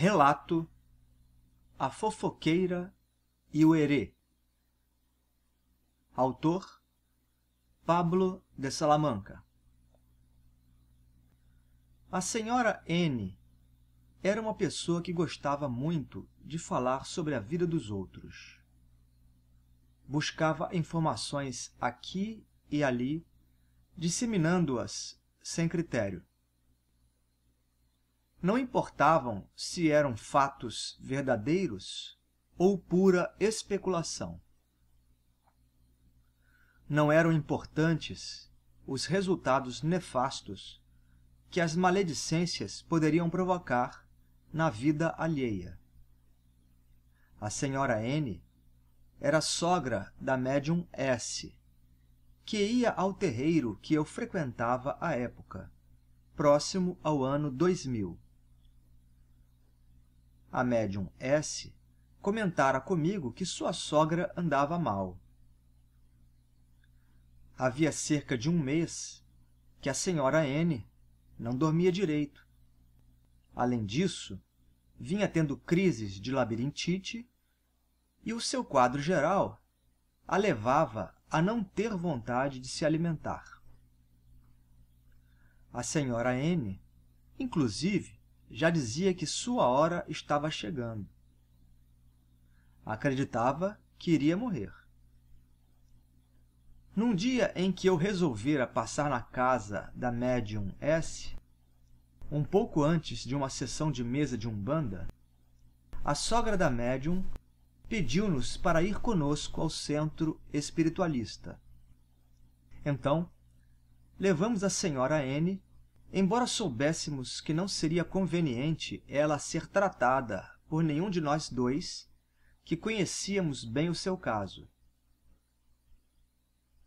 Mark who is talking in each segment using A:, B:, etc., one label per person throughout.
A: Relato, A Fofoqueira e o Herê. Autor, Pablo de Salamanca. A senhora N era uma pessoa que gostava muito de falar sobre a vida dos outros. Buscava informações aqui e ali, disseminando-as sem critério não importavam se eram fatos verdadeiros ou pura especulação. Não eram importantes os resultados nefastos que as maledicências poderiam provocar na vida alheia. A senhora N era sogra da médium S, que ia ao terreiro que eu frequentava à época, próximo ao ano 2000 a médium S, comentara comigo que sua sogra andava mal. Havia cerca de um mês que a senhora N não dormia direito. Além disso, vinha tendo crises de labirintite e o seu quadro geral a levava a não ter vontade de se alimentar. A senhora N, inclusive, já dizia que sua hora estava chegando. Acreditava que iria morrer. Num dia em que eu resolvera passar na casa da médium S, um pouco antes de uma sessão de mesa de umbanda, a sogra da médium pediu-nos para ir conosco ao centro espiritualista. Então, levamos a senhora N embora soubéssemos que não seria conveniente ela ser tratada por nenhum de nós dois que conhecíamos bem o seu caso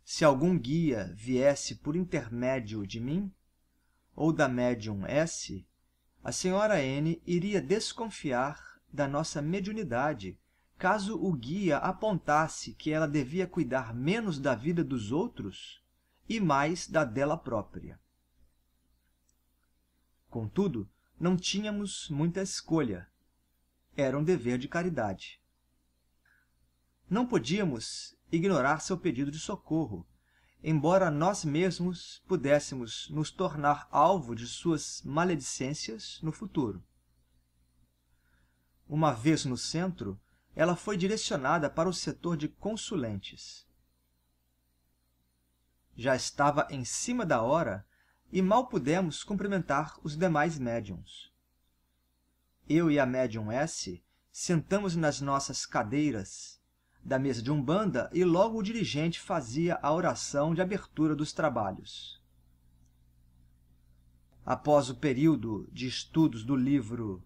A: se algum guia viesse por intermédio de mim ou da médium s a senhora n iria desconfiar da nossa mediunidade caso o guia apontasse que ela devia cuidar menos da vida dos outros e mais da dela própria Contudo, não tínhamos muita escolha era um dever de caridade não podíamos ignorar seu pedido de socorro embora nós mesmos pudéssemos nos tornar alvo de suas maledicências no futuro uma vez no centro ela foi direcionada para o setor de consulentes já estava em cima da hora e mal pudemos cumprimentar os demais médiums. Eu e a médium S sentamos nas nossas cadeiras da mesa de Umbanda e logo o dirigente fazia a oração de abertura dos trabalhos. Após o período de estudos do livro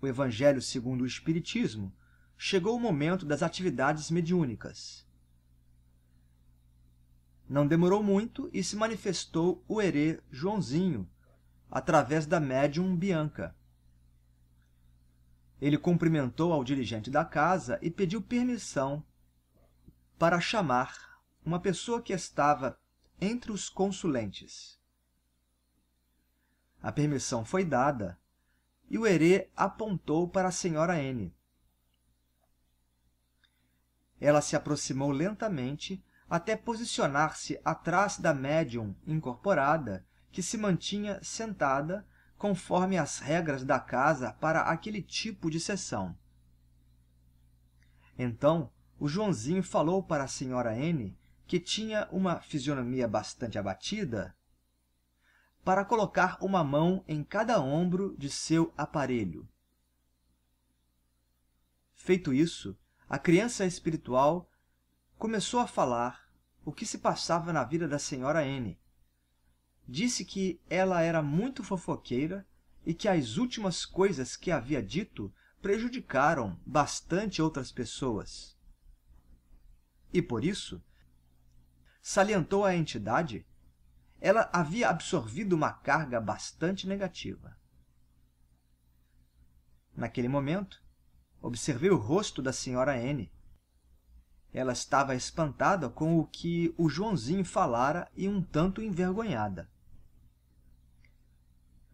A: O Evangelho segundo o Espiritismo, chegou o momento das atividades mediúnicas. Não demorou muito e se manifestou o herê Joãozinho, através da médium Bianca. Ele cumprimentou ao dirigente da casa e pediu permissão para chamar uma pessoa que estava entre os consulentes. A permissão foi dada e o herê apontou para a senhora N. Ela se aproximou lentamente até posicionar-se atrás da médium incorporada, que se mantinha sentada conforme as regras da casa para aquele tipo de sessão. Então, o Joãozinho falou para a senhora N, que tinha uma fisionomia bastante abatida, para colocar uma mão em cada ombro de seu aparelho. Feito isso, a criança espiritual começou a falar o que se passava na vida da senhora n disse que ela era muito fofoqueira e que as últimas coisas que havia dito prejudicaram bastante outras pessoas e por isso salientou a entidade ela havia absorvido uma carga bastante negativa naquele momento observei o rosto da sra n ela estava espantada com o que o Joãozinho falara e um tanto envergonhada.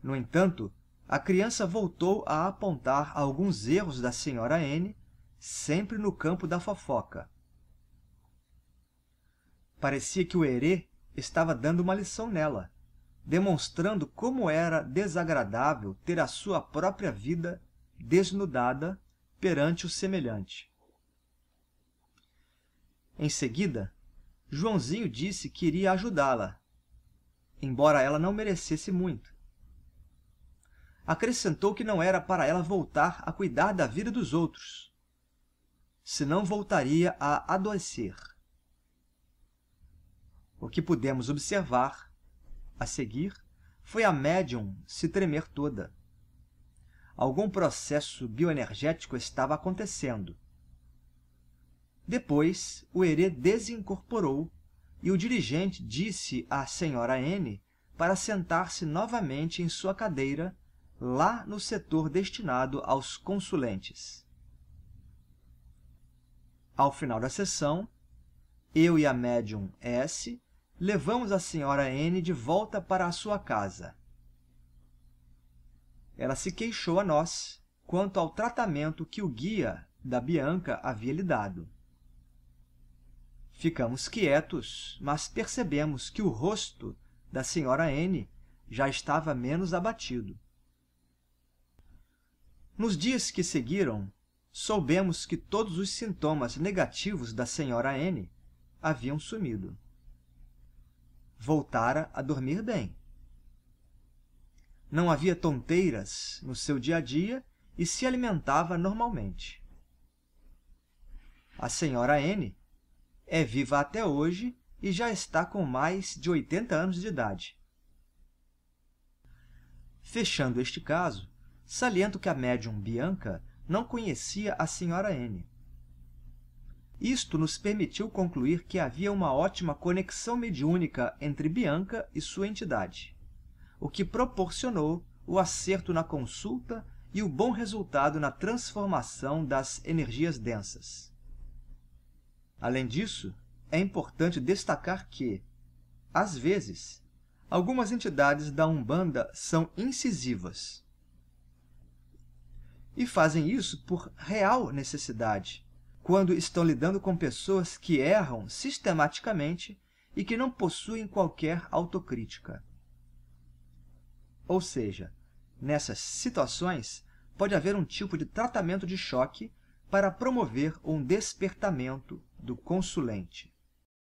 A: No entanto, a criança voltou a apontar alguns erros da senhora N, sempre no campo da fofoca. Parecia que o herê estava dando uma lição nela, demonstrando como era desagradável ter a sua própria vida desnudada perante o semelhante. Em seguida, Joãozinho disse que iria ajudá-la, embora ela não merecesse muito. Acrescentou que não era para ela voltar a cuidar da vida dos outros, senão voltaria a adoecer. O que pudemos observar, a seguir, foi a médium se tremer toda. Algum processo bioenergético estava acontecendo depois, o herê desincorporou e o dirigente disse à Sra. N para sentar-se novamente em sua cadeira, lá no setor destinado aos consulentes. Ao final da sessão, eu e a médium S levamos a Sra. N de volta para a sua casa. Ela se queixou a nós quanto ao tratamento que o guia da Bianca havia lhe dado. Ficamos quietos, mas percebemos que o rosto da senhora N já estava menos abatido. Nos dias que seguiram, soubemos que todos os sintomas negativos da senhora N haviam sumido. Voltara a dormir bem. Não havia tonteiras no seu dia a dia e se alimentava normalmente. A senhora N é viva até hoje e já está com mais de 80 anos de idade. Fechando este caso, saliento que a médium Bianca não conhecia a Sra. N. Isto nos permitiu concluir que havia uma ótima conexão mediúnica entre Bianca e sua entidade, o que proporcionou o acerto na consulta e o bom resultado na transformação das energias densas. Além disso, é importante destacar que, às vezes, algumas entidades da Umbanda são incisivas. E fazem isso por real necessidade, quando estão lidando com pessoas que erram sistematicamente e que não possuem qualquer autocrítica. Ou seja, nessas situações, pode haver um tipo de tratamento de choque para promover um despertamento do consulente